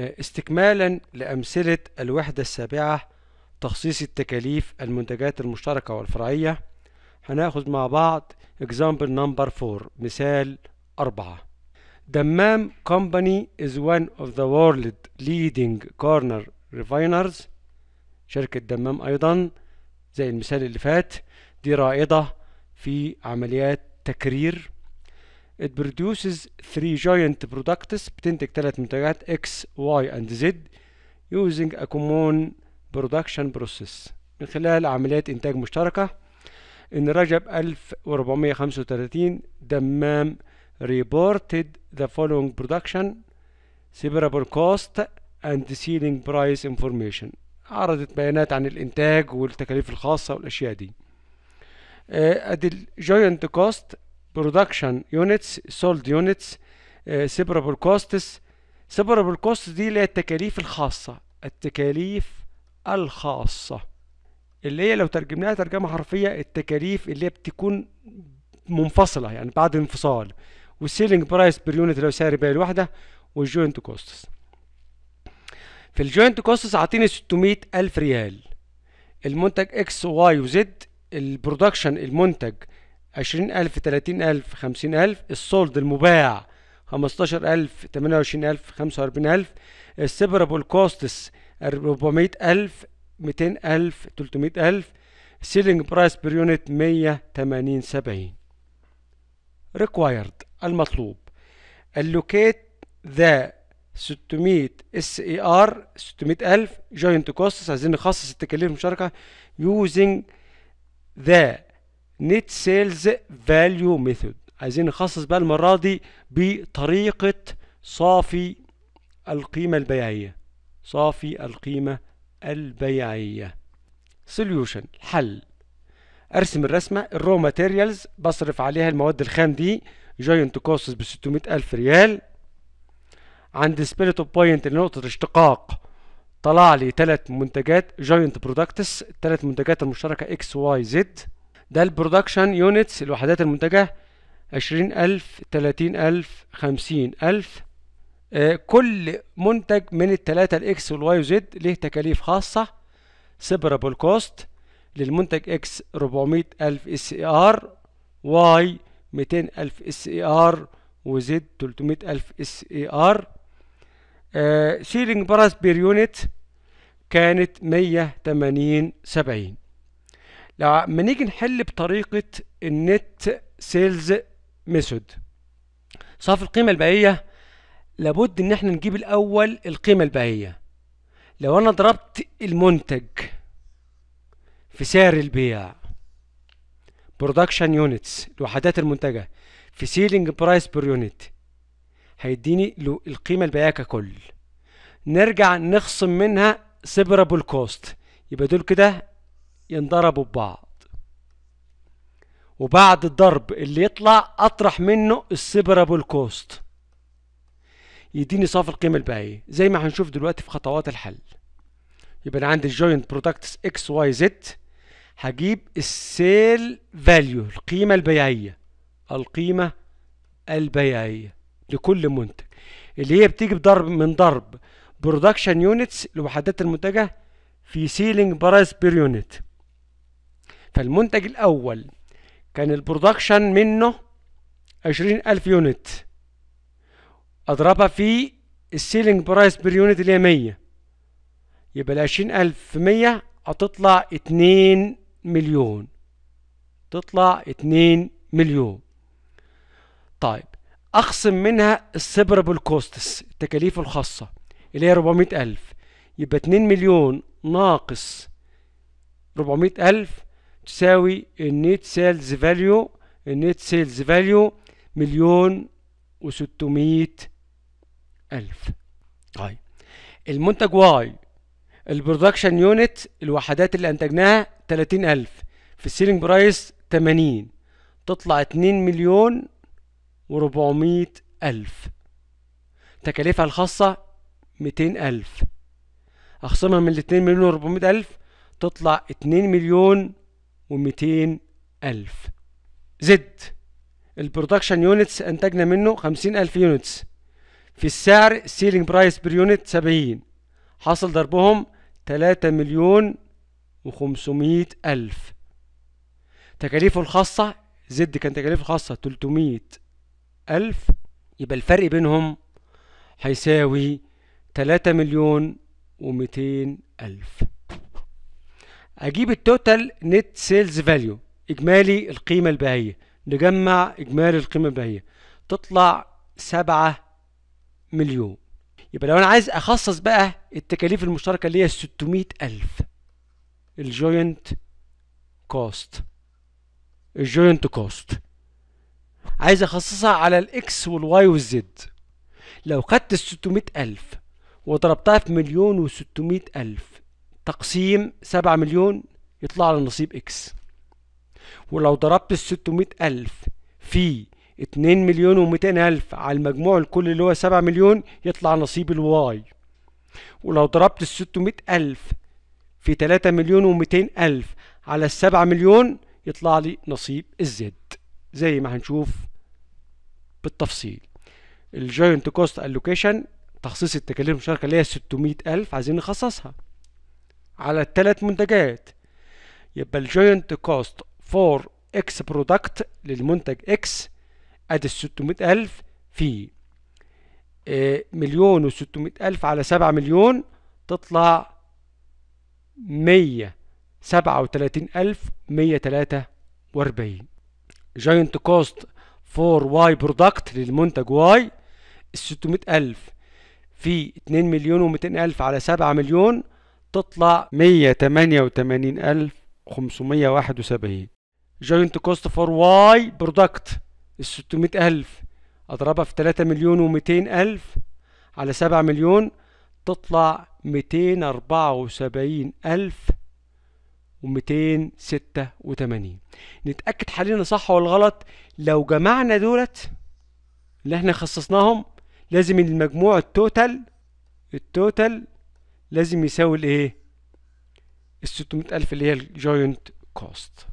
استكمالا لأمثلة الوحدة السابعة تخصيص التكاليف المنتجات المشتركة والفرعية هناخد مع بعض example number 4 مثال أربعة دمام company is one of the world leading corner refiners شركة دمام أيضا زي المثال اللي فات دي رائدة في عمليات تكرير it produces three giant products بتنتج ثلاث منتجات X, Y and Z using a common production process من خلال عمليات إنتاج مشتركة إن رجب 1435 دمام reported the following production separable cost and ceiling price information عرضت بيانات عن الإنتاج والتكاليف الخاصة والأشياء دي أدي الجوينت كوست برودكشن يونتس سولد يونتس سيبرابل كوستس سيبرابل كوست دي اللي هي التكاليف الخاصة التكاليف الخاصة اللي هي لو ترجمناها ترجمة حرفية التكاليف اللي هي بتكون منفصلة يعني بعد انفصال والسيلينج برايس بير يونت اللي هو سعر البيع الواحدة والجوينت كوستس في الجوينت كوستس عاطيني 600 ألف ريال المنتج اكس واي وزد البرودكشن المنتج عشرين ألف تلاتين ألف خمسين ألف السولد المباع خمستاشر ألف تمانية وعشرين ألف خمسة وأربعين ألف السيبرابل كوستس أربعمية ألف ميتين ألف تلتمية ألف سيلينج برايس بير يونت مية تمانين سبعين ريكوايرد المطلوب اللوكيت ذا ستمية اس اي ار ستمية ألف جوينت كوستس عايزين نخصص التكاليف المشاركة using ذا نت سيلز فاليو ميثود عايزين نخصص بقى المرة دي بطريقة صافي القيمة البيعية صافي القيمة البيعية سوليوشن حل ارسم الرسمة الرو ماتيريالز بصرف عليها المواد الخام دي جاينت كوستس ب 600000 ريال عند سبيريت اوف بوينت لنقطة الاشتقاق طلع لي ثلاث منتجات جاينت برودكتس الثلاث منتجات المشتركة اكس واي زد ده البرودكشن يونتس الوحدات المنتجة عشرين ألف تلاتين ألف خمسين ألف آه، كل منتج من التلاتة الإكس والواي وزد له تكاليف خاصة سيبرابل كوست للمنتج إكس ربعمية ألف اس اي ار واي ميتين ألف اس اي ار وزد تلتمية ألف اس اي ار سيلينج براس بير يونت كانت مية تمانين سبعين لما نيجي نحل بطريقه النت سيلز ميثود صافي القيمه البائيه لابد ان احنا نجيب الاول القيمه البائيه لو انا ضربت المنتج في سعر البيع برودكشن يونتس الوحدات المنتجه في سيلينج برايس بير يونت هيديني القيمه البائية ككل نرجع نخصم منها سيبرابل كوست يبقى دول كده ينضربوا ببعض وبعد الضرب اللي يطلع اطرح منه السيبرابل كوست يديني صافي القيمه البيعيه زي ما هنشوف دلوقتي في خطوات الحل يبقى انا عندي الجوينت برودكتس اكس واي زد هجيب السيل فاليو القيمه البيعيه القيمه البيعيه لكل منتج اللي هي بتيجي بضرب من ضرب برودكشن يونتس لوحدات المنتجه في سيلينج برايس بير يونت فالمنتج الأول كان البرودكشن منه عشرين ألف يونت أضربها في السيلينج برايس بير يونت اللي هي مية يبقى العشرين ألف في مية هتطلع اتنين مليون تطلع اتنين مليون طيب أخصم منها السيبرابل كوستس التكاليف الخاصة اللي هي ربعمية ألف يبقى اتنين مليون ناقص ربعمية ألف تساوي النيت سيلز فاليو النيت سيلز فاليو مليون وستمية ألف طيب المنتج واي البرودكشن يونت الوحدات اللي أنتجناها تلاتين ألف في السيلينج برايس تمانين تطلع اتنين مليون وربعمية ألف تكاليفها الخاصة ميتين ألف أخصمها من الاتنين مليون وربعمية ألف تطلع اتنين مليون ومئتين ألف زد البرودكشن يونتس أنتجنا منه خمسين ألف يونتس في السعر سيلينج برايس بر يونت سبعين حصل ضربهم تلاتة مليون وخمسمية ألف تكاليفه الخاصة زد كان تكاليفه الخاصة تلتمية ألف يبقى الفرق بينهم هيساوي تلاتة مليون ومئتين ألف اجيب التوتال نت سيلز فاليو اجمالي القيمه البيعيه نجمع اجمالي القيمه البيعيه تطلع سبعة مليون يبقى لو انا عايز اخصص بقى التكاليف المشتركه اللي هي 600 الف الجوينت كوست الجوينت كوست عايز اخصصها على الاكس والواي والزد لو خدت ال 600 الف وضربتها في مليون و 600 الف تقسيم 7 مليون يطلع لي نصيب اكس ولو ضربت ال الف في 2 مليون و200 الف على المجموع الكل اللي هو 7 مليون يطلع نصيب الواي ولو ضربت ال 600 الف في 3 مليون و200 الف على ال 7 مليون يطلع لي نصيب الزد زي ما هنشوف بالتفصيل الجوينت كوست الوكيشن تخصيص التكاليف المشاركه اللي هي 600 الف عايزين نخصصها على الثلاث منتجات يبقى الجوينت كوست فور اكس برودكت للمنتج اكس ادي 600000 في آه، مليون و 600000 على 7 مليون تطلع 137143 جوينت كوست فور واي برودكت للمنتج واي ال 600000 في 2 مليون و 200000 على 7 مليون تطلع 188571 جوينت كوست فور واي برودكت ال 600000 اضربها في 3 مليون و200 الف على 7 مليون تطلع 274 الف و286 نتأكد حاليا صح ولا غلط لو جمعنا دولت اللي احنا خصصناهم لازم المجموع التوتال التوتال لازم يساوي الايه ال 600000 اللي هي الجوينت كوست